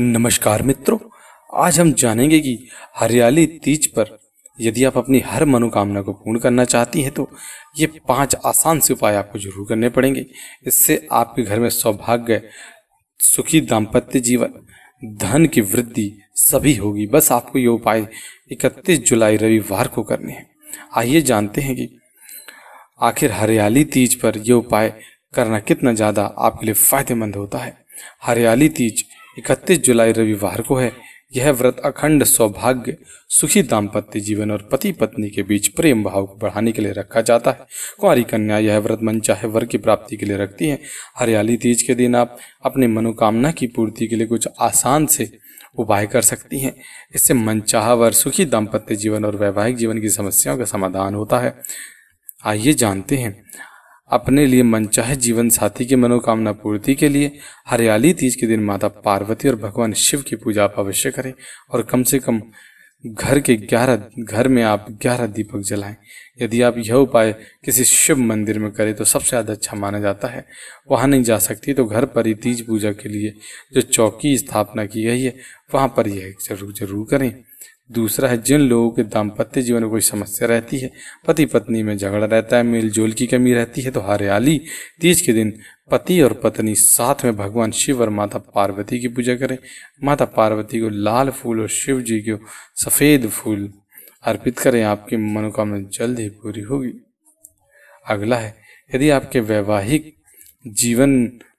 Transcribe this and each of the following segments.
नमस्कार मित्रों आज हम जानेंगे कि हरियाली तीज पर यदि आप अपनी हर मनोकामना को पूर्ण करना चाहती हैं तो ये पांच आसान से उपाय आपको जरूर करने पड़ेंगे इससे आपके घर में सौभाग्य सुखी दाम्पत्य जीवन धन की वृद्धि सभी होगी बस आपको ये उपाय 31 जुलाई रविवार को करने हैं आइए जानते हैं कि आखिर हरियाली तीज पर यह उपाय करना कितना ज़्यादा आपके लिए फ़ायदेमंद होता है हरियाली तीज इकतीस जुलाई रविवार को है यह व्रत अखंड सौभाग्य सुखी दाम्पत्य जीवन और पति पत्नी के बीच प्रेम भाव को बढ़ाने के लिए रखा जाता है कुंवारी कन्या यह व्रत मन चाहे वर की प्राप्ति के लिए रखती है हरियाली तीज के दिन आप अपनी मनोकामना की पूर्ति के लिए कुछ आसान से उपाय कर सकती हैं इससे चाह वर सुखी दाम्पत्य जीवन और वैवाहिक जीवन की समस्याओं का समाधान होता है आइए जानते हैं अपने लिए मनचाहे जीवन साथी की मनोकामना पूर्ति के लिए हरियाली तीज के दिन माता पार्वती और भगवान शिव की पूजा आप अवश्य करें और कम से कम घर के ग्यारह घर में आप ग्यारह दीपक जलाएं यदि आप यह उपाय किसी शिव मंदिर में करें तो सबसे ज़्यादा अच्छा माना जाता है वहाँ नहीं जा सकती तो घर पर ही तीज पूजा के लिए जो चौकी स्थापना की गई है वहाँ पर यह जरूर जरूर करें दूसरा है जिन लोगों के दाम्पत्य जीवन में कोई समस्या रहती है पति पत्नी में झगड़ा रहता है मेलजोल की कमी रहती है तो हरियाली तीज के दिन पति और पत्नी साथ में भगवान शिव और माता पार्वती की पूजा करें माता पार्वती को लाल फूल और शिव जी को सफ़ेद फूल अर्पित करें आपकी मनोकामना जल्द ही पूरी होगी अगला है यदि आपके वैवाहिक जीवन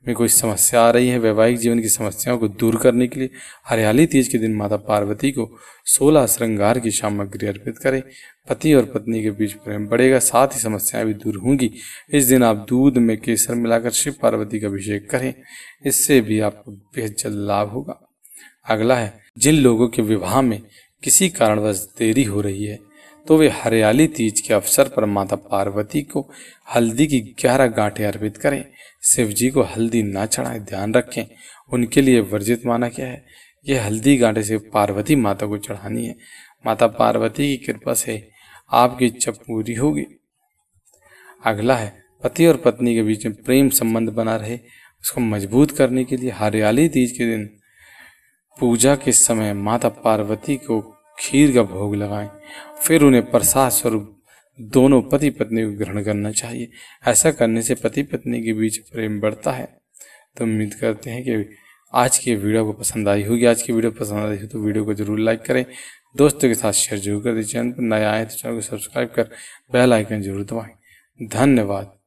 में कोई समस्या आ रही है वैवाहिक जीवन की समस्याओं को दूर करने के लिए हरियाली तीज के दिन माता पार्वती को सोलह श्रृंगार की सामग्री अर्पित करें पति और पत्नी के बीच प्रेम बढ़ेगा साथ ही समस्याएं भी दूर होंगी इस दिन आप दूध में केसर मिलाकर शिव पार्वती का अभिषेक करें इससे भी आपको बेहद जल्द लाभ होगा अगला है जिन लोगों के विवाह में किसी कारणवश देरी हो रही है तो वे हरियाली तीज के अवसर पर माता पार्वती को हल्दी की ग्यारह गांठें अर्पित करें शिव जी को हल्दी ना चढ़ाएं ध्यान रखें उनके लिए वर्जित माना क्या है ये हल्दी गांठे से पार्वती माता को चढ़ानी है माता पार्वती की कृपा से आपकी इच्छा पूरी होगी अगला है पति और पत्नी के बीच में प्रेम संबंध बना रहे उसको मजबूत करने के लिए हरियाली तीज के दिन पूजा के समय माता पार्वती को खीर का भोग लगाएं फिर उन्हें प्रसाद स्वरूप दोनों पति पत्नी को ग्रहण करना चाहिए ऐसा करने से पति पत्नी के बीच प्रेम बढ़ता है तो उम्मीद करते हैं कि आज की वीडियो को पसंद आई होगी आज की वीडियो पसंद आई हो तो वीडियो को जरूर लाइक करें दोस्तों के साथ शेयर जरूर कर दें चैनल पर नया आए तो चैनल को सब्सक्राइब कर बेल आइकन जरूर दबाएं धन्यवाद